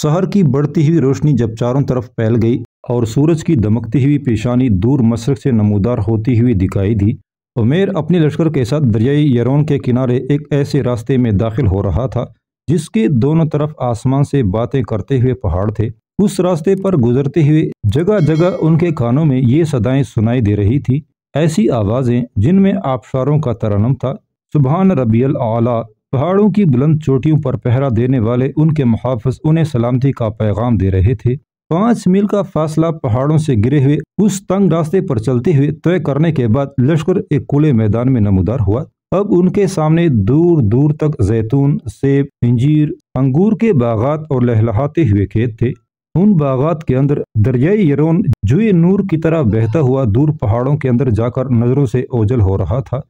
शहर की बढ़ती हुई रोशनी जब चारों तरफ फैल गई और सूरज की दमकती हुई पेशानी दूर मशरक से नमूदार होती हुई दिखाई दी उमेर अपने लश्कर के साथ दरियाई यरोन के किनारे एक ऐसे रास्ते में दाखिल हो रहा था जिसके दोनों तरफ आसमान से बातें करते हुए पहाड़ थे उस रास्ते पर गुजरते हुए जगह जगह उनके कानों में ये सदाएं सुनाई दे रही थी ऐसी आवाज़ें जिनमें आबशारों का तरनम था सुबहान रबील अला पहाड़ों की बुलंद चोटियों पर पहरा देने वाले उनके मुहाफ़ उन्हें सलामती का पैगाम दे रहे थे पाँच मील का फासला पहाड़ों से गिरे हुए उस तंग रास्ते पर चलते हुए तय करने के बाद लश्कर एक कूले मैदान में नमोदार हुआ अब उनके सामने दूर दूर तक जैतून सेब इंजीर अंगूर के बागात और लहलहाते हुए खेत थे उन बागात के अंदर दरियाई यरोन जुए नूर की तरह बहता हुआ दूर पहाड़ों के अंदर जाकर नज़रों से ओझल हो रहा था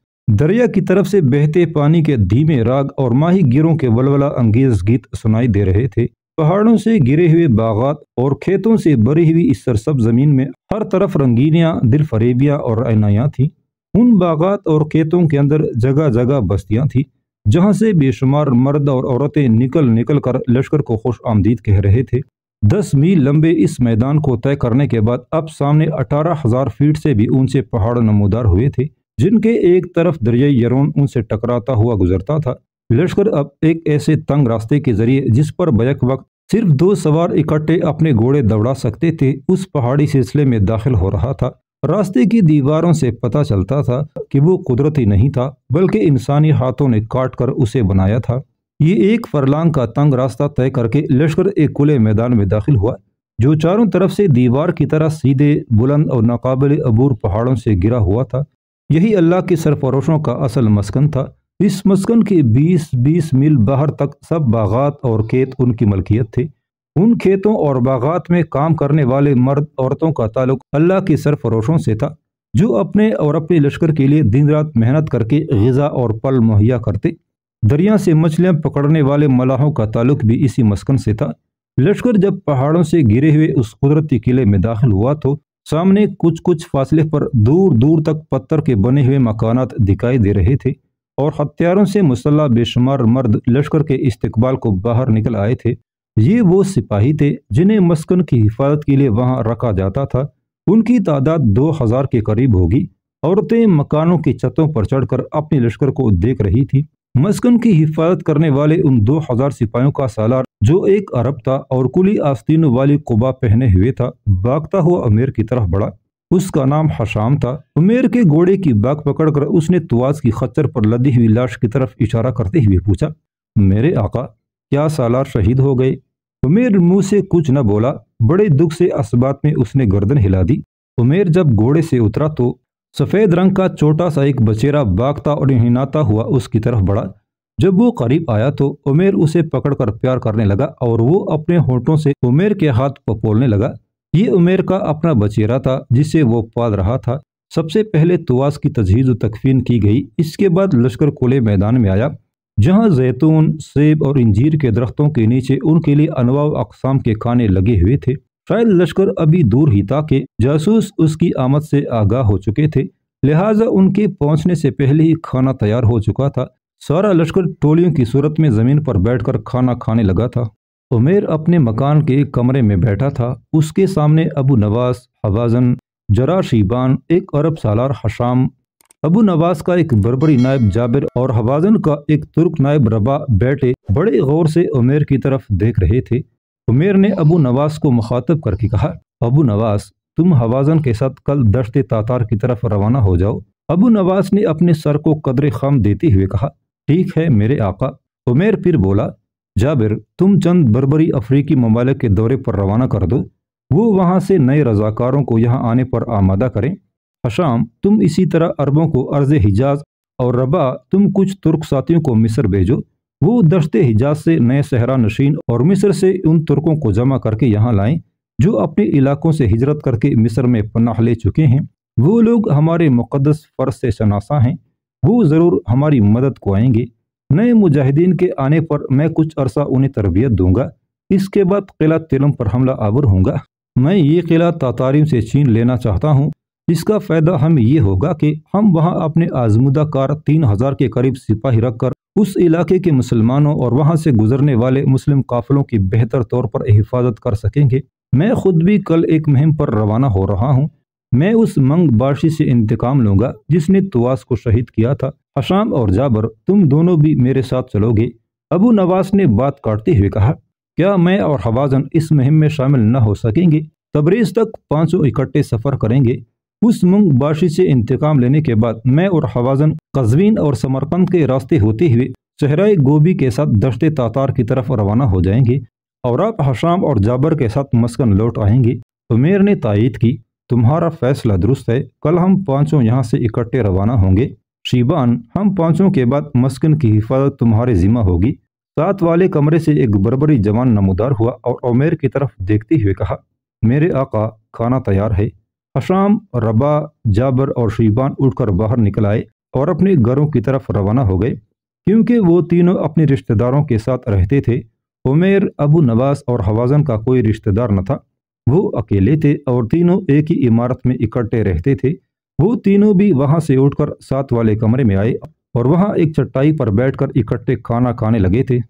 दरिया की तरफ से बहते पानी के धीमे राग और माही गिरों के वलवला अंगेज गीत सुनाई दे रहे थे पहाड़ों से गिरे हुए बागात और खेतों से भरी हुई इस सरसब जमीन में हर तरफ रंगीनियाँ दिल फरेबियाँ और अनायाँ थीं उन बागात और खेतों के अंदर जगह जगह बस्तियाँ थीं जहाँ से बेशुमार मर्द और औरतें निकल निकल कर लश्कर को खुश आमदीद कह रहे थे दस मील लंबे इस मैदान को तय करने के बाद अब सामने अठारह हजार फीट से भी ऊंचे पहाड़ नमोदार हुए थे जिनके एक तरफ दरियाई यरोन उनसे टकराता हुआ गुजरता था लश्कर अब एक ऐसे तंग रास्ते के जरिए जिस पर बैक वक्त सिर्फ दो सवार इकट्ठे अपने घोड़े दौड़ा सकते थे उस पहाड़ी सिलसिले में दाखिल हो रहा था रास्ते की दीवारों से पता चलता था कि वो कुदरती नहीं था बल्कि इंसानी हाथों ने काट कर उसे बनाया था ये एक फरलांग का तंग रास्ता तय करके लश्कर एक खुले मैदान में दाखिल हुआ जो चारों तरफ से दीवार की तरह सीधे बुलंद और नाकबिल अबूर पहाड़ों से गिरा हुआ था यही अल्लाह के सरफरोशों का असल मस्कन था इस मस्कन के 20-20 मील बाहर तक सब बागात और खेत उनकी मलकियत थे उन खेतों और बागात में काम करने वाले मर्द औरतों का ताल्लुक अल्लाह के सरफरोशों से था जो अपने और अपने लश्कर के लिए दिन रात मेहनत करके गज़ा और पल मुहैया करते दरिया से मछलियां पकड़ने वाले मलाहों का ताल्लुक भी इसी मस्कन से था लश्कर जब पहाड़ों से गिरे हुए उस कुदरती किले में दाखिल हुआ तो सामने कुछ कुछ फासले पर दूर दूर तक पत्थर के बने हुए मकान दिखाई दे रहे थे और हथियारों से मुसल्ला बेशुमार मर्द लश्कर के इस्तकबाल को बाहर निकल आए थे ये वो सिपाही थे जिन्हें मस्कन की हिफाजत के लिए वहां रखा जाता था उनकी तादाद दो हजार के करीब होगी औरतें मकानों की छतों पर चढ़कर अपने लश्कर को देख रही थी मस्कन की हिफाजत करने वाले उन दो हजार सिपाहियों का सालार जो एक अरब था और कुली आस्तीन वाली कुबा पहने हुए था भागता हुआ अमेर की तरफ बढ़ा उसका नाम हशाम था उमेर के घोड़े की बाग पकड़कर उसने तुआज की खच्चर पर लदी हुई लाश की तरफ इशारा करते हुए पूछा मेरे आका क्या सालार शहीद हो गए उमेर मुंह से कुछ न बोला बड़े दुख से असबात में उसने गर्दन हिला दी उमेर जब घोड़े से उतरा तो सफ़ेद रंग का छोटा सा एक बचेरा बागता और हिनाता हुआ उसकी तरफ बढ़ा जब वो करीब आया तो उमेर उसे पकड़कर प्यार करने लगा और वो अपने होठों से उमेर के हाथ पपोलने लगा ये उमेर का अपना बचेरा था जिसे वो पाल रहा था सबसे पहले तुवास की तजहीज़ तकफीन की गई इसके बाद लश्कर कोले मैदान में आया जहाँ जैतून सेब और इंजीर के दरख्तों के नीचे उनके लिए अनवा अकसाम के खाने लगे हुए थे शायद लश्कर अभी दूर ही था कि जासूस उसकी आमद से आगाह हो चुके थे लिहाजा उनके पहुंचने से पहले ही खाना तैयार हो चुका था सारा लश्कर टोलियों की सूरत में ज़मीन पर बैठकर खाना खाने लगा था उमेर अपने मकान के कमरे में बैठा था उसके सामने अबू नवास हवाजन जरा शीबान एक अरब सालार हशाम अबू नवास का एक बरबरी नायब जाबिर और हवाजन का एक तुर्क नायब रबा बैठे बड़े गौर से उमेर की तरफ देख रहे थे उमेर ने अबू नवास को मुखातब करके कहा अबू नवास तुम हवाजन के साथ कल दश्त तातार की तरफ रवाना हो जाओ अबू नवास ने अपने सर को कदर खम देते हुए कहा ठीक है मेरे आका उमेर फिर बोला जाबिर तुम चंद बरबरी अफ्रीकी ममालिक के दौरे पर रवाना कर दो वो वहाँ से नए रजाकारों को यहाँ आने पर आमादा करें अशाम तुम इसी तरह अरबों को अर्ज हिजाज और रबा तुम कुछ तुर्क साथियों को मिस्र भेजो वो दशते हिजाज से नए सहरा नशीन और मिस्र से उन तुर्कों को जमा करके यहाँ लाए जो अपने इलाकों से हिजरत करके मिस्र में पनाह ले चुके हैं वो लोग हमारे मुकदस फ़र्ज से शनासा हैं वो ज़रूर हमारी मदद को आएंगे नए मुजाहिदीन के आने पर मैं कुछ अरसा उन्हें तरबियत दूंगा इसके बाद किला तिलम पर हमला आवर होंगे मैं ये किला तातारीम से छीन लेना चाहता हूँ इसका फ़ायदा हमें ये होगा कि हम वहाँ अपने आजमुदा कार तीन हज़ार के करीब सिपाही रखकर उस इलाके के मुसलमानों और वहाँ से गुजरने वाले मुस्लिम काफिलों की बेहतर तौर पर हिफाजत कर सकेंगे मैं खुद भी कल एक मुहिम पर रवाना हो रहा हूँ मैं उस मंग बाशी से इंतकाम लूंगा जिसने तुवास को शहीद किया था हशाम और जाबर तुम दोनों भी मेरे साथ चलोगे अबू नवास ने बात काटते हुए कहा क्या मैं और हवाजन इस मुहिम में शामिल न हो सकेंगे तबरेज तक पांचों इकट्ठे सफर करेंगे उस मुंग बाशी से इंतकाम लेने के बाद मैं और हवाजन कजवीन और समरकंद के रास्ते होते हुए सहराए गोभी के साथ दश्ते तातार की तरफ रवाना हो जाएंगे और आप हशाम और जाबर के साथ मस्कन लौट आएंगे उमेर ने तायद की तुम्हारा फैसला दुरुस्त है कल हम पांचों यहाँ से इकट्ठे रवाना होंगे शीबान हम पांचों के बाद मस्कन की हिफाजत तुम्हारे जिम्मा होगी साथ वाले कमरे से एक बरबरी जवान नमोदार हुआ और उमेर की तरफ देखते हुए कहा मेरे आका खाना तैयार है अशाम रबा जाबर और शीबान उठकर बाहर निकल आए और अपने घरों की तरफ रवाना हो गए क्योंकि वो तीनों अपने रिश्तेदारों के साथ रहते थे उमेर अबू नवास और हवाजन का कोई रिश्तेदार न था वो अकेले थे और तीनों एक ही इमारत में इकट्ठे रहते थे वो तीनों भी वहां से उठकर साथ वाले कमरे में आए और वहां एक चट्टाई पर बैठकर इकट्ठे खाना खाने लगे थे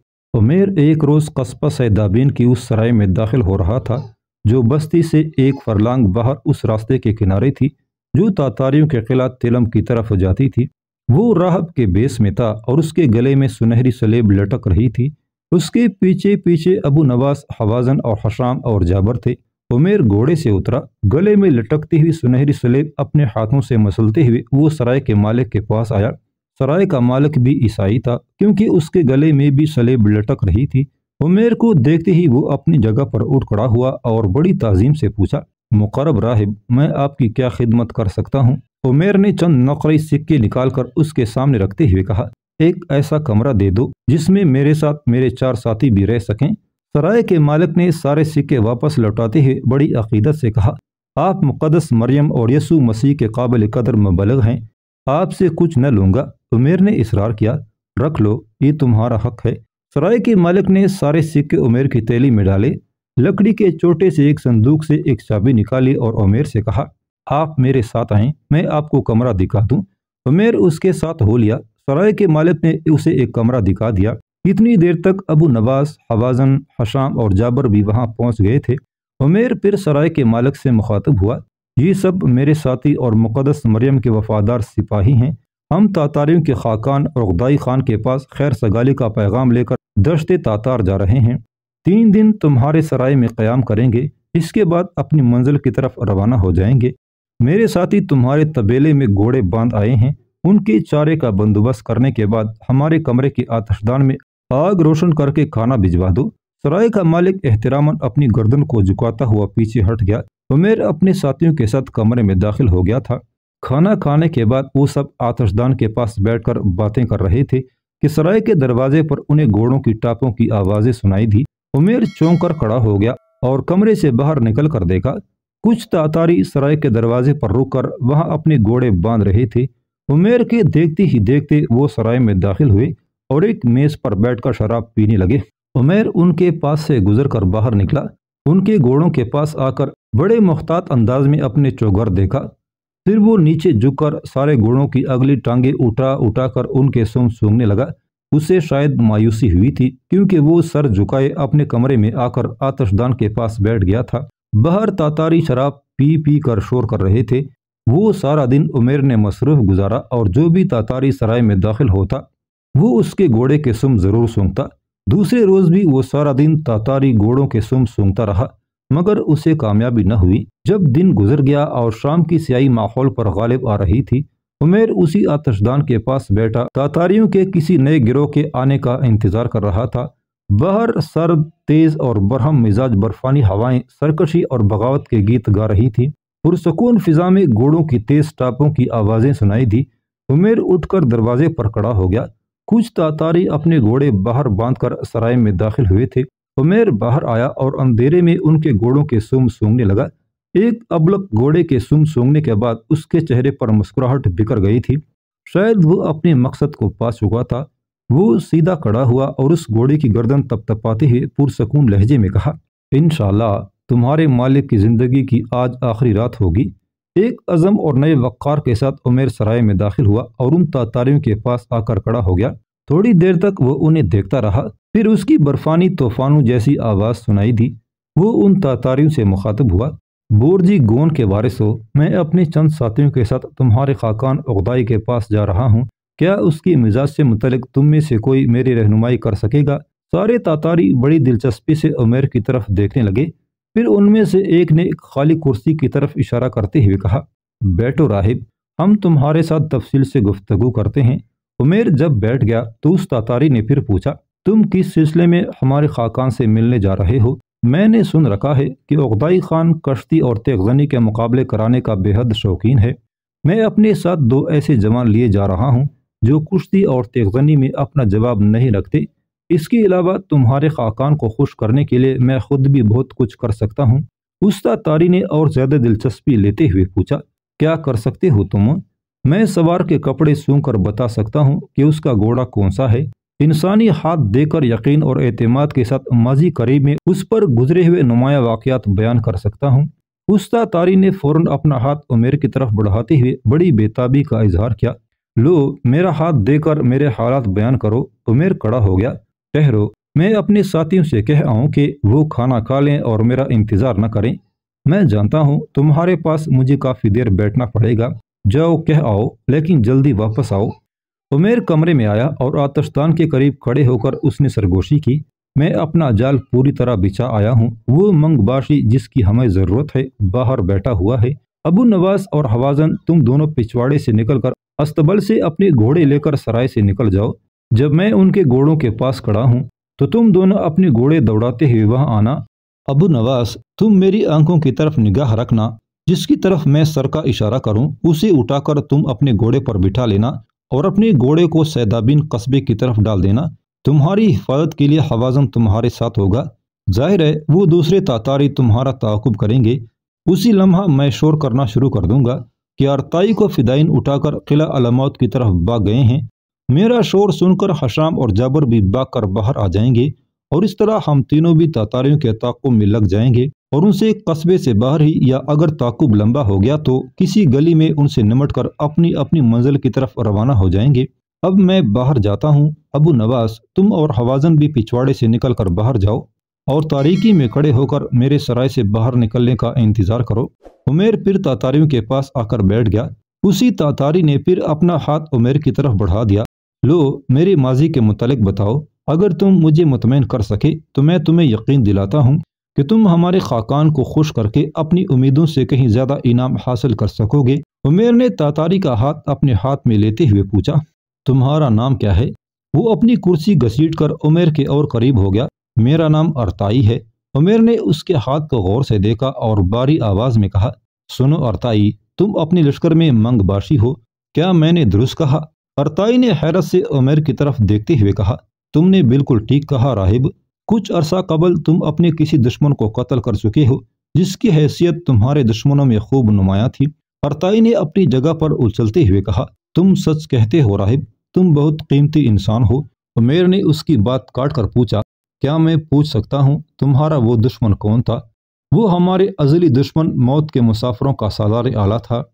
उमेर एक रोज़ कस्बा सैदाबीन की उस सराय में दाखिल हो रहा था जो बस्ती से एक फरलांग बाहर उस रास्ते के किनारे थी जो तातारियों के किला तिलम की तरफ जाती थी वो राहब के बेस में था और उसके गले में सुनहरी सलेब लटक रही थी उसके पीछे पीछे अबू नवास हवाजन और हशाम और जाबर थे उमेर घोड़े से उतरा गले में लटकती हुई सुनहरी सलेब अपने हाथों से मसलते हुए वो सराय के मालिक के पास आया सराय का मालिक भी ईसाई था क्योंकि उसके गले में भी सलेब लटक रही थी उमेर को देखते ही वो अपनी जगह पर उठ खड़ा हुआ और बड़ी तज़ीम से पूछा मुकरब राहिब मैं आपकी क्या खिदमत कर सकता हूँ उमेर ने चंद नौकरी सिक्के निकालकर उसके सामने रखते हुए कहा एक ऐसा कमरा दे दो जिसमें मेरे साथ मेरे चार साथी भी रह सकें सराय के मालिक ने सारे सिक्के वापस लौटाते हुए बड़ी अकीदत से कहा आप मुकदस मरियम और यसु मसीह के काबिल कदर बलग हैं आपसे कुछ न लूँगा उमेर ने इसरार किया रख लो ये तुम्हारा हक है सराय के मालिक ने सारे सिक्के उमेर की तैली में डाले लकड़ी के चोटे से एक संदूक से एक चाबी निकाली और उमेर से कहा आप मेरे साथ आए मैं आपको कमरा दिखा दूं उमेर उसके साथ हो लिया सराय के मालिक ने उसे एक कमरा दिखा दिया इतनी देर तक अबू नवास हवाजन हशाम और जाबर भी वहां पहुंच गए थे उमेर फिर सराय के मालिक से मुखातब हुआ ये सब मेरे साथी और मुकदस मरियम के वफादार सिपाही हैं हम तातारियों के खाकान और गदाई खान के पास खैर सगाली का पैगाम लेकर दशते तातार जा रहे हैं तीन दिन तुम्हारे सराय में क्याम करेंगे इसके बाद अपनी मंजिल की तरफ रवाना हो जाएंगे मेरे साथी तुम्हारे तबेले में घोड़े बांध आए हैं उनके चारे का बंदोबस्त करने के बाद हमारे कमरे के आतशदान में आग रोशन करके खाना भिजवा दो सराय का मालिक एहतराम अपनी गर्दन को झुकाता हुआ पीछे हट गया उमेर अपने साथियों के साथ कमरे में दाखिल हो गया था खाना खाने के बाद वो सब आतशदान के पास बैठकर बातें कर रहे थे कि सराय के दरवाजे पर उन्हें घोड़ों की टापों की आवाजें सुनाई दी उमेर चौंक कर खड़ा हो गया और कमरे से बाहर निकल कर देखा कुछ तातारी सराय के दरवाजे पर रुककर वहां अपने घोड़े बांध रहे थे उमेर के देखते ही देखते वो सराय में दाखिल हुए और एक मेज पर बैठकर शराब पीने लगे उमेर उनके पास से गुजर कर बाहर निकला उनके घोड़ों के पास आकर बड़े मुख्तात अंदाज में अपने चौघर देखा फिर वो नीचे झुककर सारे घोड़ों की अगली टांगे उठा उठाकर उनके सुम सूंघने लगा उसे शायद मायूसी हुई थी क्योंकि वो सर झुकाए अपने कमरे में आकर आतशदान के पास बैठ गया था बाहर तातारी शराब पी पी कर शोर कर रहे थे वो सारा दिन उमेर ने मसरूफ गुजारा और जो भी तातारी सराय में दाखिल होता वो उसके घोड़े के सुम जरूर सूंघता दूसरे रोज भी वो सारा दिन तातारी घोड़ों के सुम सूंघता रहा मगर उसे कामयाबी न हुई जब दिन गुजर गया और शाम की सियाही माहौल पर गालिब आ रही थी उमेर उसी आतशदान के पास बैठा तातारियों के किसी नए गिरोह के आने का इंतजार कर रहा था बाहर सर्द तेज और बरहम मिजाज बर्फानी हवाएं सरकशी और बगावत के गीत गा रही थी पुरसकून फिजा में घोड़ों की तेज टापों की आवाज़ें सुनाई दी उमेर उठकर दरवाजे पर खड़ा हो गया कुछ तातारी अपने घोड़े बाहर बांधकर सराय में दाखिल हुए थे उमेर बाहर आया और अंधेरे में उनके घोड़ों के सुम सूंघने लगा एक अबलक घोड़े के सुम सूंघने के बाद उसके चेहरे पर मुस्कुराहट बिखर गई थी शायद वो अपने मकसद को पा चुका था वो सीधा खड़ा हुआ और उस घोड़े की गर्दन तपतपाते हुए पुरसकून लहजे में कहा इन तुम्हारे मालिक की जिंदगी की आज आखिरी रात होगी एक अज़म और नए वक़ार के साथ उमेर सराय में दाखिल हुआ और उन तातारियों के पास आकर खड़ा हो गया थोड़ी देर तक वो उन्हें देखता रहा फिर उसकी बर्फानी तूफानों जैसी आवाज़ सुनाई दी वो उन तातारियों से मुखातब हुआ बोरजी गोन के वारिस हो मैं अपने चंद साथियों के साथ तुम्हारे खाकान उगदाई के पास जा रहा हूँ क्या उसकी मिजाज से मुतलक तुम में से कोई मेरी रहनुमाई कर सकेगा सारे तातारी बड़ी दिलचस्पी से उमेर की तरफ देखने लगे फिर उनमें से एक ने एक खाली कुर्सी की तरफ इशारा करते हुए कहा बैठो राहिब हम तुम्हारे साथ तफसील से गुफ्तगु करते हैं उमेर जब बैठ गया तो उस तातारी ने फिर पूछा तुम किस सिलसिले में हमारे खाकान से मिलने जा रहे हो मैंने सुन रखा है कि उगदाई खान कश्ती और तेगजनी के मुकाबले कराने का बेहद शौकीन है मैं अपने साथ दो ऐसे जवान लिए जा रहा हूँ जो कुश्ती और तेगजनी में अपना जवाब नहीं रखते इसके अलावा तुम्हारे खाकान को खुश करने के लिए मैं खुद भी बहुत कुछ कर सकता हूँ उस्ता तारी ने और ज़्यादा दिलचस्पी लेते हुए पूछा क्या कर सकते हो तुम मैं सवार के कपड़े सूंघ कर बता सकता हूँ कि उसका घोड़ा कौन सा है इंसानी हाथ देकर यकीन और एतमाद के साथ माजी करीब में उस पर गुजरे हुए नुमाया वाकयात बयान कर सकता हूँ उस्ता तारी ने फौरन अपना हाथ उमेर की तरफ बढ़ाते हुए बड़ी बेताबी का इजहार किया लो मेरा हाथ देकर मेरे हालात बयान करो उमेर कड़ा हो गया ठहरो मैं अपने साथियों से कह आऊँ कि वो खाना खा लें और मेरा इंतज़ार न करें मैं जानता हूँ तुम्हारे पास मुझे काफ़ी देर बैठना पड़ेगा जाओ कह आओ लेकिन जल्दी वापस आओ उमेर कमरे में आया और आतशदान के करीब खड़े होकर उसने सरगोशी की मैं अपना जाल पूरी तरह बिछा आया हूँ वो मंगबाशी जिसकी हमें ज़रूरत है बाहर बैठा हुआ है अबू नवास और हवाजन तुम दोनों पिछवाड़े से निकलकर अस्तबल से अपने घोड़े लेकर सराय से निकल जाओ जब मैं उनके घोड़ों के पास खड़ा हूँ तो तुम दोनों अपने घोड़े दौड़ाते हुए वहाँ आना अबू नवास तुम मेरी आंखों की तरफ निगाह रखना जिसकी तरफ मैं सर का इशारा करूं उसे उठाकर तुम अपने घोड़े पर बिठा लेना और अपने घोड़े को सैदाबिन कस्बे की तरफ डाल देना तुम्हारी हिफाजत के लिए हवाजन तुम्हारे साथ होगा जाहिर है वो दूसरे तातारी तुम्हारा तकुब करेंगे उसी लम्हा मैं शोर करना शुरू कर दूंगा कि आरताई को फिदाइन उठाकर किला अलमौत की तरफ भाग गए हैं मेरा शोर सुनकर हशाम और जाबर भी भाग कर बाहर आ जाएंगे और इस तरह हम तीनों भी तातारियों के ताकुब में लग जाएंगे और उनसे कस्बे से बाहर ही या अगर ताकुब लंबा हो गया तो किसी गली में उनसे निमट कर अपनी अपनी मंजिल की तरफ रवाना हो जाएंगे अब मैं बाहर जाता हूँ अबू नवास तुम और हवाजन भी पिछवाड़े से निकल कर बाहर जाओ और तारीकी में खड़े होकर मेरे सराय से बाहर निकलने का इंतजार करो उमेर फिर तातारियों के पास आकर बैठ गया उसी तातारी ने फिर अपना हाथ उमेर की तरफ बढ़ा दिया लो मेरे माजी के मुतालिक बताओ अगर तुम मुझे मुतमिन कर सके तो मैं तुम्हें यकीन दिलाता हूँ कि तुम हमारे खाकान को खुश करके अपनी उम्मीदों से कहीं ज़्यादा इनाम हासिल कर सकोगे उमेर ने तातारी का हाथ अपने हाथ में लेते हुए पूछा तुम्हारा नाम क्या है वो अपनी कुर्सी घसीट कर उमेर के और करीब हो गया मेरा नाम अरताई है उमेर ने उसके हाथ को गौर से देखा और बारी आवाज़ में कहा सुनो अरताई तुम अपने लश्कर में मंगबाशी हो क्या मैंने दुरुस्त कहा अरताई ने हैरत से उमेर की तरफ देखते हुए कहा तुमने बिल्कुल ठीक कहा राहिब कुछ अरसा कबल तुम अपने किसी दुश्मन को कत्ल कर चुके हो जिसकी हैसियत तुम्हारे दुश्मनों में खूब नुमाया थी परताई ने अपनी जगह पर उछलते हुए कहा तुम सच कहते हो राहिब तुम बहुत कीमती इंसान हो उमेर ने उसकी बात काट कर पूछा क्या मैं पूछ सकता हूँ तुम्हारा वो दुश्मन कौन था वो हमारे अजली दुश्मन मौत के मुसाफरों का सालार आला था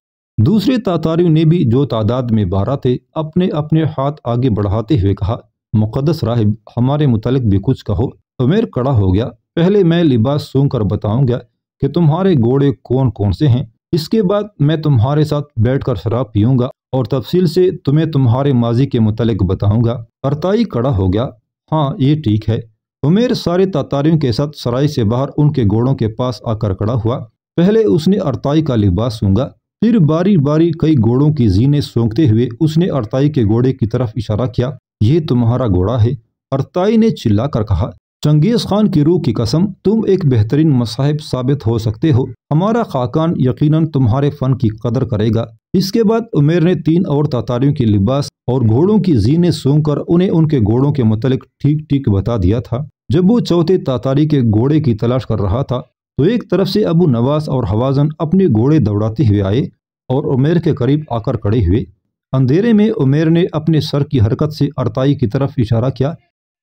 दूसरे तातारियों ने भी जो तादाद में बारा थे अपने अपने हाथ आगे बढ़ाते हुए कहा मुकदस राहिब हमारे मुतलक भी कुछ कहो उमेर कड़ा हो गया पहले मैं लिबास सूंघ कर बताऊंगा कि तुम्हारे घोड़े कौन कौन से हैं इसके बाद मैं तुम्हारे साथ बैठकर शराब पीऊंगा और तफसील से तुम्हें तुम्हारे माजी के मुतलक बताऊंगा अरताई कड़ा हो गया हाँ ये ठीक है उमेर सारे तातारियों के साथ सराय से बाहर उनके घोड़ों के पास आकर खड़ा हुआ पहले उसने अरताई का लिबास सूंगा फिर बारी बारी कई घोड़ों की जीने सूंघते हुए उसने अरताई के घोड़े की तरफ इशारा किया ये तुम्हारा घोड़ा है और ताई ने चिल्लाकर कहा चंगेज खान की रूह की कसम तुम एक बेहतरीन मसाहिब साबित हो सकते हो हमारा खाकान यकीनन तुम्हारे फन की कदर करेगा इसके बाद उमेर ने तीन और तातारियों के लिबास और घोड़ों की जीने सूंघकर उन्हें उनके घोड़ों के मुतलिक ठीक ठीक बता दिया था जब वो चौथे तातारी के घोड़े की तलाश कर रहा था तो एक तरफ से अबू नवास और हवाजन अपने घोड़े दौड़ाते हुए आए और उमेर के करीब आकर खड़े हुए अंधेरे में उमेर ने अपने सर की हरकत से अरताई की तरफ इशारा किया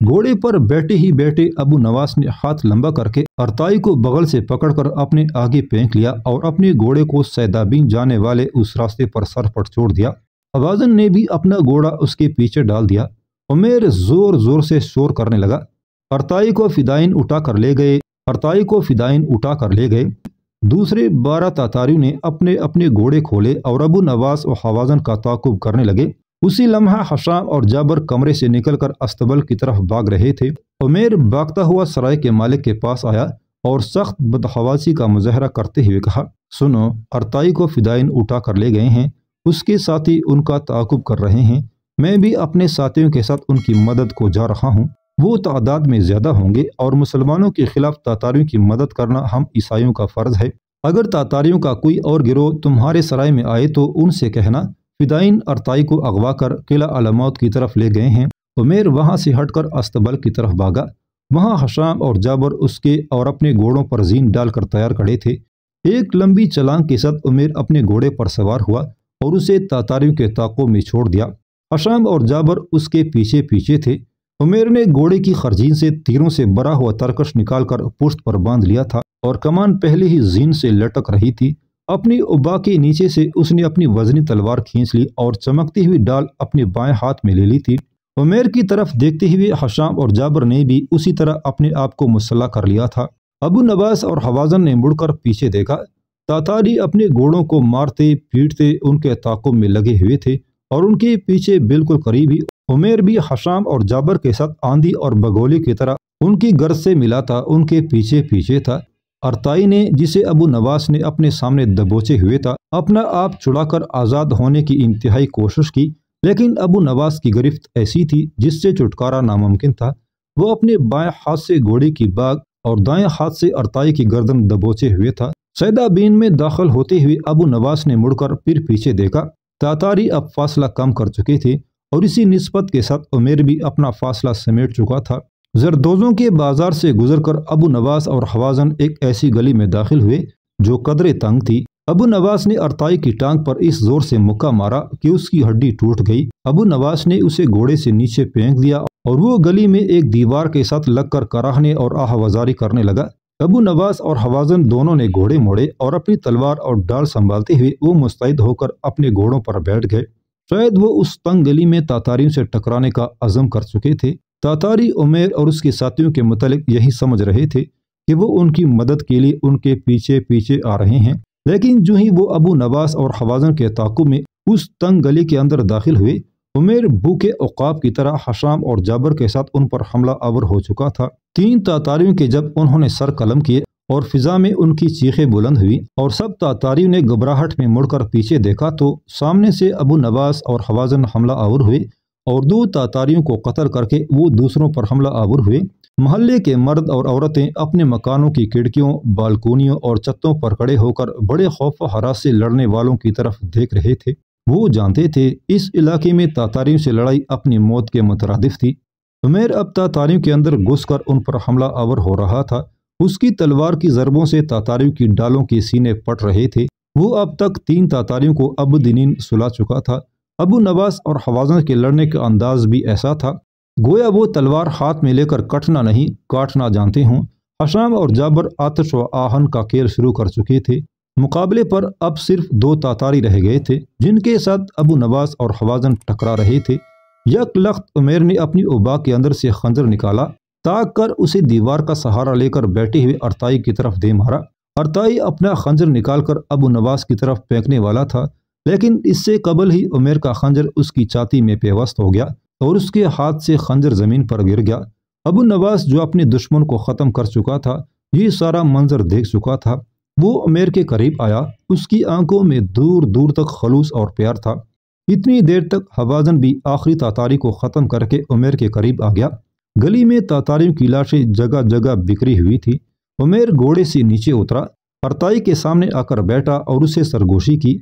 घोड़े पर बैठे ही बैठे अबू नवास ने हाथ लंबा करके अरताई को बगल से पकड़कर अपने आगे फेंक लिया और अपने घोड़े को सैदाबीन जाने वाले उस रास्ते पर सर सरपट छोड़ दिया अबाजन ने भी अपना घोड़ा उसके पीछे डाल दिया उमेर जोर जोर से शोर करने लगा अरताई को फिदाइन उठा कर ले गए अरताई को फिदाइन उठा कर ले गए दूसरे बारह तातारियों ने अपने अपने घोड़े खोले और अबू नवास और हवाजन का ताकुब करने लगे उसी लम्हा हशाम और जाबर कमरे से निकलकर अस्तबल की तरफ भाग रहे थे उमेर भागता हुआ सराय के मालिक के पास आया और सख्त बदहवासी का मुजाहरा करते हुए कहा सुनो अरताई को फिदाइन उठा कर ले गए हैं उसके साथी उनका ताकुब कर रहे हैं मैं भी अपने साथियों के साथ उनकी मदद को जा रहा हूँ वो तादाद में ज़्यादा होंगे और मुसलमानों के खिलाफ तातारियों की मदद करना हम ईसाइयों का फ़र्ज़ है अगर तातारियों का कोई और गिरोह तुम्हारे सराय में आए तो उनसे कहना फिदाइन अरताई को अगवा कर किला अलमौत की तरफ ले गए हैं उमेर वहाँ से हटकर अस्तबल की तरफ भागा वहाँ हशाम और जाबर उसके और अपने घोड़ों पर जीन डालकर तैयार खड़े थे एक लंबी चलांग के साथ उमेर अपने घोड़े पर सवार हुआ और उसे तातारियों के ताकों में छोड़ दिया हशाम और जाबर उसके पीछे पीछे थे उमेर ने घोड़े की खरजीन से तीरों से बरा हुआ तरकश निकालकर पुश्त पर बांध लिया था और कमान पहले ही जीन से लटक रही थी अपनी उबा के नीचे से उसने अपनी वजनी तलवार खींच ली और चमकती हुई डाल अपने बाएं हाथ में ले ली थी उमेर की तरफ देखते हुए हशाम और जाबर ने भी उसी तरह अपने आप को मुसल्ला कर लिया था अबू नवास और हवाजन ने मुड़कर पीछे देखा तातारी अपने घोड़ों को मारते पीटते उनके ताकों में लगे हुए थे और उनके पीछे बिल्कुल करीब ही उमेर भी हशाम और जाबर के साथ आंधी और बगोली की तरह उनकी गर्द से मिला था उनके पीछे पीछे था अरताई ने जिसे अबू नवास ने अपने सामने दबोचे हुए था अपना आप छुड़ाकर आज़ाद होने की इंतहाई कोशिश की लेकिन अबू नवास की गिरफ्त ऐसी थी जिससे छुटकारा नामुमकिन था वो अपने बाएं हाथ से घोड़े की बाग और दाएं हाथ से अरताई की गर्दन दबोचे हुए था सैदाबीन में दाखिल होते हुए अबू नवास ने मुड़कर फिर पीछे देखा तातारी अब फासला कम कर चुके थे और इसी नस्बत के साथ उमेर भी अपना फासला समेट चुका था जरदोजों के बाजार से गुजरकर अबू नवास और हवाजन एक ऐसी गली में दाखिल हुए जो कदरे तंग थी अबू नवास ने अरताई की टांग पर इस जोर से मुक्का मारा कि उसकी हड्डी टूट गई अबू नवास ने उसे घोड़े से नीचे फेंक दिया और वो गली में एक दीवार के साथ लगकर कराहने और आहवाजारी करने लगा अबू नवास और हवाजन दोनों ने घोड़े मोड़े और अपनी तलवार और डाल संभालते हुए वो मुस्तैद होकर अपने घोड़ों पर बैठ गए शायद वो उस तंग गली में तातारियों से टकराने का अजम कर चुके थे तातारी उमेर और उसके साथियों के मुतालिक यही समझ रहे थे कि वो उनकी मदद के लिए उनके पीछे पीछे आ रहे हैं लेकिन जो ही वो अबू नवास और हवाजन के ताकू में उस तंग गली के अंदर दाखिल हुए उमेर बू के औकाब की तरह हशाम और जाबर के साथ उन पर हमला आवर हो चुका था तीन तातारियों के जब उन्होंने सर कलम किए और फिजा में उनकी चीखें बुलंद हुई और सब तातारियों ने घबराहट में मुड़कर पीछे देखा तो सामने से अबू नवास और हवाजन हमला आवर हुए और दो तातारियों को कतर करके वो दूसरों पर हमला आवर हुए मोहल्ले के मर्द और औरतें अपने मकानों की खिड़कियों बालकोनियों और छतों पर खड़े होकर बड़े खौफ हरास से लड़ने वालों की तरफ देख रहे थे वो जानते थे इस इलाके में तातारियों से लड़ाई अपनी मौत के मुतरद थी उमेर अब तातारियों के अंदर घुस कर उन पर हमला आवर हो रहा था उसकी तलवार की जरबों से तातारियों की डालों के सीने पट रहे थे वो अब तक तीन तातारियों को अब दिनीन सुला चुका था अबू नवास और हवाजन के लड़ने का अंदाज भी ऐसा था गोया वो तलवार हाथ में लेकर कटना नहीं काटना जानते हों अशाम और जाबर आतश व आहन का खेल शुरू कर चुके थे मुकाबले पर अब सिर्फ दो तातारी रह गए थे जिनके साथ अबू नवास और हवाजन टकरा रहे थे यक लख्त उमेर ने अपनी उबा के अंदर से खंजर निकाला ताक कर उसे दीवार का सहारा लेकर बैठे हुए अरताई की तरफ दे मारा अरताई अपना खंजर निकाल कर अबू नवास की तरफ फेंकने वाला था लेकिन इससे कबल ही उमेर का खंजर उसकी छाती में पेवस्त हो गया और उसके हाथ से खंजर ज़मीन पर गिर गया अबू नवास जो अपने दुश्मन को ख़त्म कर चुका था ये सारा मंजर देख चुका था वो अमेर के करीब आया उसकी आंखों में दूर दूर तक खलूस और प्यार था इतनी देर तक हवाजन भी आखिरी तातारी को ख़त्म करके उमेर के करीब आ गया गली में तातारियों की लाशें जगह जगह बिखरी हुई थी उमेर घोड़े से नीचे उतरा अरताई के सामने आकर बैठा और उसे सरगोशी की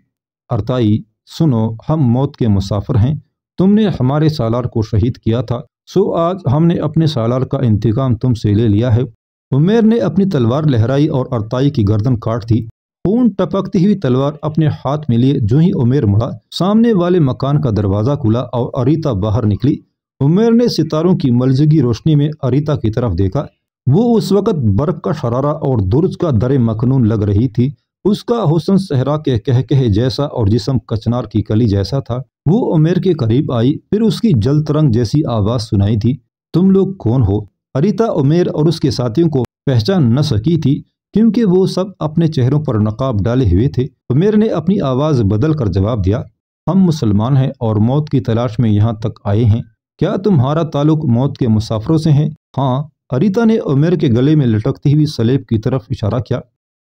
अरताई सुनो हम मौत के मुसाफिर हैं तुमने हमारे सालार को शहीद किया था सो आज हमने अपने सालार का इंतकाम तुमसे ले लिया है उमेर ने अपनी तलवार लहराई और अरताई की गर्दन काट दी खून टपकती हुई तलवार अपने हाथ में लिए जो ही उमेर मुड़ा सामने वाले मकान का दरवाजा खुला और अरीता बाहर निकली उमेर ने सितारों की मलजगी रोशनी में अरीता की तरफ देखा वो उस वक़्त बर्फ का शरारा और दुर्ज का दर मखनून लग रही थी उसका हुसन सहरा के कह कह जैसा और जिसम कचनार की कली जैसा था वो उमेर के करीब आई फिर उसकी जल तरंग जैसी आवाज़ सुनाई थी तुम लोग कौन हो अरिता उमेर और उसके साथियों को पहचान न सकी थी क्योंकि वो सब अपने चेहरों पर नकाब डाले हुए थे उमेर ने अपनी आवाज़ बदल कर जवाब दिया हम मुसलमान हैं और मौत की तलाश में यहाँ तक आए हैं क्या तुम्हारा ताल्लुक मौत के मुसाफरों से है हाँ अरिता ने उमेर के गले में लटकती हुई सलेब की तरफ इशारा किया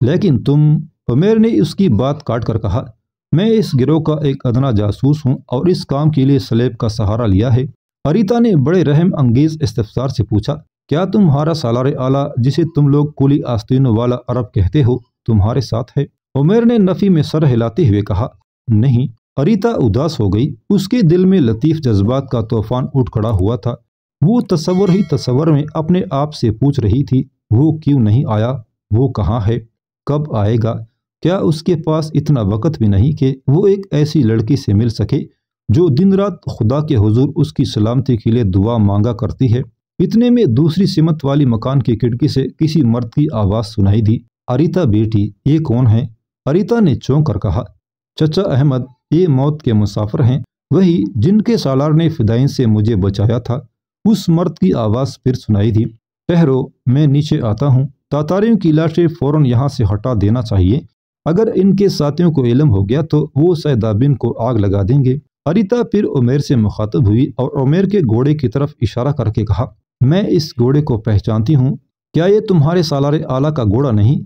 लेकिन तुम उमेर ने उसकी बात काट कर कहा मैं इस गिरोह का एक अदना जासूस हूँ और इस काम के लिए सलेब का सहारा लिया है अरिता ने बड़े रहम अंगेज इस्तफार से पूछा क्या तुम्हारा सालार आला जिसे तुम लोग कुली आस्तीनों वाला अरब कहते हो तुम्हारे साथ है उमेर ने नफ़ी में सर हिलाते हुए कहा नहीं अरिता उदास हो गई उसके दिल में लतीफ़ जज्बात का तूफान उठ खड़ा हुआ था वो तस्वर ही तस्वर में अपने आप से पूछ रही थी वो क्यों नहीं आया वो कहाँ है कब आएगा क्या उसके पास इतना वक़्त भी नहीं कि वो एक ऐसी लड़की से मिल सके जो दिन रात खुदा के हजूर उसकी सलामती के लिए दुआ मांगा करती है इतने में दूसरी सिमत वाली मकान की खिड़की से किसी मर्द की आवाज़ सुनाई दी अरिता बेटी ये कौन है अरिता ने चौंक कर कहा चचा अहमद ये मौत के मुसाफिर हैं वही जिनके सालार ने फिदाइन से मुझे बचाया था उस मर्द की आवाज़ फिर सुनाई दी ठहरो मैं नीचे आता हूँ तातारियों की लाशें फौरन यहाँ से हटा देना चाहिए अगर इनके साथियों को इलम हो गया तो वो सैदाबिन को आग लगा देंगे अरिता फिर उमेर से मुखातब हुई और उमेर के घोड़े की तरफ इशारा करके कहा मैं इस घोड़े को पहचानती हूँ क्या ये तुम्हारे सालार आला का घोड़ा नहीं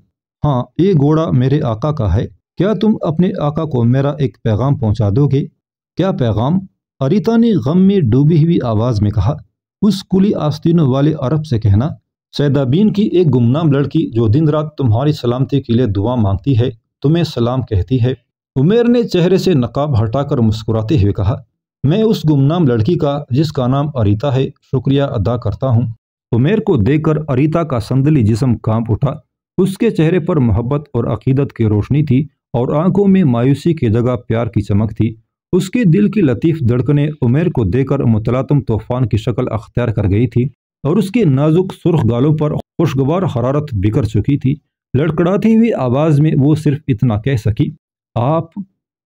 हाँ ये घोड़ा मेरे आका का है क्या तुम अपने आका को मेरा एक पैगाम पहुँचा दोगे क्या पैगाम अरिता ने गम में डूबी हुई आवाज़ में कहा उस कुली आस्तीनों वाले अरब से कहना सैदाबीन की एक गुमनाम लड़की जो दिन रात तुम्हारी सलामती के लिए दुआ मांगती है तुम्हें सलाम कहती है उमेर ने चेहरे से नकाब हटाकर मुस्कुराते हुए कहा मैं उस गुमनाम लड़की का जिसका नाम अरीता है शुक्रिया अदा करता हूँ उमेर को देखकर अरीता का संदली जिसम कांप उठा उसके चेहरे पर मोहब्बत और अकीदत की रोशनी थी और आंखों में मायूसी की जगह प्यार की चमक थी उसके दिल की लतीफ़ धड़कने उमेर को देकर मुतलातम तूफान की शक्ल अख्तियार कर गई थी और उसके नाजुक सुर्ख गालों पर खुशगवार हरारत बिखर चुकी थी लड़कड़ाती हुई आवाज़ में वो सिर्फ इतना कह सकी आप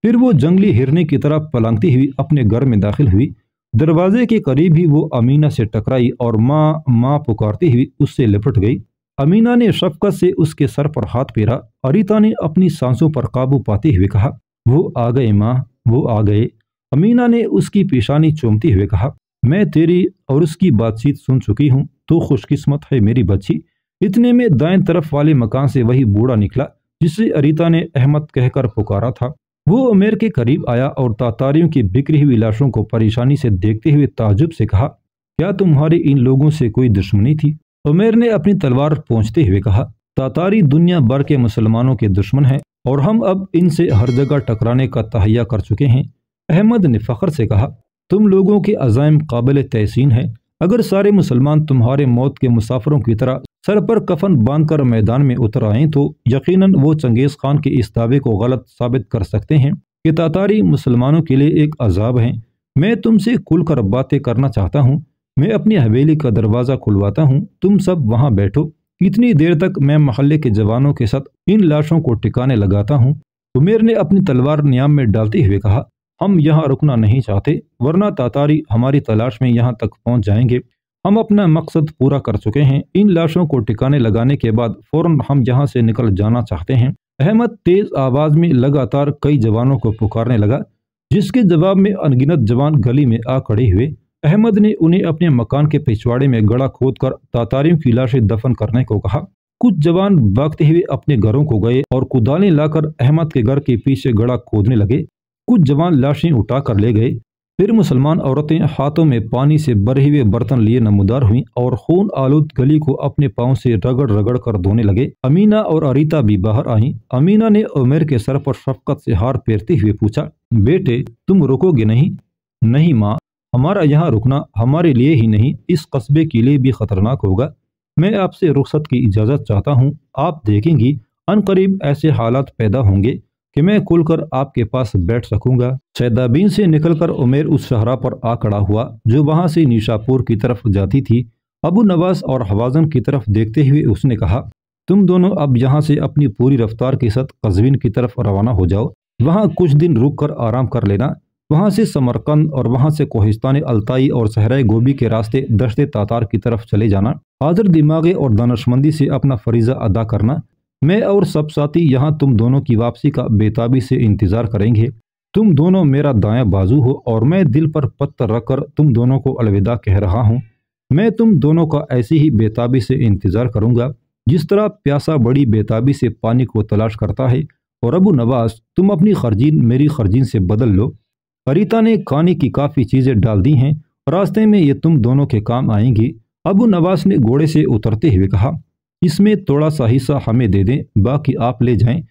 फिर वो जंगली हिरने की तरह पलांगती हुई अपने घर में दाखिल हुई दरवाजे के करीब ही वो अमीना से टकराई और माँ माँ पुकारती हुई उससे लिपट गई अमीना ने शफकत से उसके सर पर हाथ फेरा अरिता ने अपनी सांसों पर काबू पाते हुए कहा वो आ गए माँ वो आ गए अमीना ने उसकी पेशानी चूमते हुए कहा मैं तेरी और उसकी बातचीत सुन चुकी हूँ तो खुशकिस्मत है मेरी बच्ची इतने में दाएं तरफ वाले मकान से वही बूढ़ा निकला जिसे अरिता ने अहमद कहकर पुकारा था वो उमेर के करीब आया और तातारियों की बिक्री हुई लाशों को परेशानी से देखते हुए ताजुब से कहा क्या तुम्हारी इन लोगों से कोई दुश्मनी थी उमेर ने अपनी तलवार पहुंचते हुए कहा तातारी दुनिया भर के मुसलमानों के दुश्मन हैं और हम अब इनसे हर जगह टकराने का तहैया कर चुके हैं अहमद ने फ़ख्र से कहा तुम लोगों के अजायम काबिल तहसीन है अगर सारे मुसलमान तुम्हारे मौत के मुसाफरों की तरह सर पर कफन बांधकर मैदान में उतर आएं तो यकीनन वो चंगेज़ खान के इस दावे को गलत साबित कर सकते हैं कि तातारी मुसलमानों के लिए एक अजाब है मैं तुमसे खुल कर बातें करना चाहता हूँ मैं अपनी हवेली का दरवाज़ा खुलवाता हूँ तुम सब वहाँ बैठो इतनी देर तक मैं महल्ले के जवानों के साथ इन लाशों को टिकाने लगाता हूँ उमेर ने अपनी तलवार नियाम में डालते हुए कहा हम यहाँ रुकना नहीं चाहते वरना तातारी हमारी तलाश में यहाँ तक पहुँच जाएंगे हम अपना मकसद पूरा कर चुके हैं इन लाशों को टिकाने लगाने के बाद फौरन हम यहाँ से निकल जाना चाहते हैं अहमद तेज आवाज में लगातार कई जवानों को पुकारने लगा जिसके जवाब में अनगिनत जवान गली में आ खड़े हुए अहमद ने उन्हें अपने मकान के पिछवाड़े में गड़ा खोद कर तातारियों की लाशें दफन करने को कहा कुछ जवान भागते हुए अपने घरों को गए और कुदाले लाकर अहमद के घर के पीछे गड़ा खोदने लगे कुछ जवान लाशें उठा कर ले गए फिर मुसलमान औरतें हाथों में पानी से भरे हुए बर्तन लिए नमदार हुईं और खून आलूद गली को अपने पाँव से रगड़ रगड़ कर धोने लगे अमीना और अरिता भी बाहर आईं अमीना ने उमेर के सर पर शफकत से हार फेरते हुए पूछा बेटे तुम रुकोगे नहीं नहीं माँ हमारा यहाँ रुकना हमारे लिए ही नहीं इस कस्बे के लिए भी खतरनाक होगा मैं आपसे रुख्सत की इजाज़त चाहता हूँ आप देखेंगी अनकरीब ऐसे हालात पैदा होंगे कि मैं खुलकर कर आपके पास बैठ सकूंगा शैदाबीन से निकलकर उमेर उस शहरा पर आ खड़ा हुआ जो वहां से निशापुर की तरफ जाती थी अबू नवास और हवाजन की तरफ देखते हुए उसने कहा तुम दोनों अब यहाँ से अपनी पूरी रफ्तार के साथ कजबीन की तरफ रवाना हो जाओ वहाँ कुछ दिन रुक कर आराम कर लेना वहाँ से समरकंद और वहाँ से कोहिस्तान अलताई और सहराय गोभी के रास्ते दशते तातार की तरफ चले जाना आदर दिमागे और दानशमंदी से अपना फरीजा अदा करना मैं और सब साथी यहाँ तुम दोनों की वापसी का बेताबी से इंतजार करेंगे तुम दोनों मेरा दाया बाजू हो और मैं दिल पर पत्थर रखकर तुम दोनों को अलविदा कह रहा हूँ मैं तुम दोनों का ऐसी ही बेताबी से इंतजार करूंगा जिस तरह प्यासा बड़ी बेताबी से पानी को तलाश करता है और अबू नवाज तुम अपनी खर्जीन मेरी खर्जीन से बदल लो अरिता ने खाने की काफ़ी चीज़ें डाल दी हैं रास्ते में ये तुम दोनों के काम आएंगी अबू नवाज ने घोड़े से उतरते हुए कहा इसमें थोड़ा सा हिस्सा हमें दे दें बाकी आप ले जाएं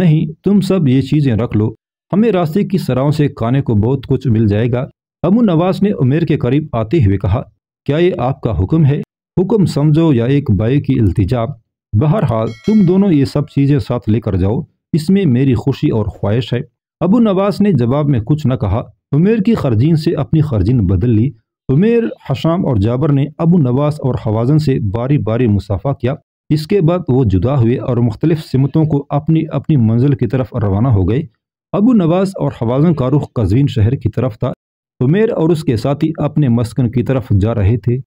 नहीं तुम सब ये चीज़ें रख लो हमें रास्ते की सराहों से खाने को बहुत कुछ मिल जाएगा अबू नवास ने उमेर के करीब आते हुए कहा क्या ये आपका हुक्म है हुक्म समझो या एक बाई की अल्तजा बहरहाल तुम दोनों ये सब चीज़ें साथ लेकर जाओ इसमें मेरी खुशी और ख्वाहिश है अबू नवास ने जवाब में कुछ न कहा उमेर की खर्जीन से अपनी खर्जीन बदल ली उमेर हशाम और जाबर ने अबू नवास और हवाजन से बारी बारी मुसाफा किया इसके बाद वो जुदा हुए और मुख्तलिफ सिमतों को अपनी अपनी मंजिल की तरफ रवाना हो गए अबू नवाज और हवाजन का रुख कजवीन शहर की तरफ था उमेर और उसके साथी अपने मस्कन की तरफ जा रहे थे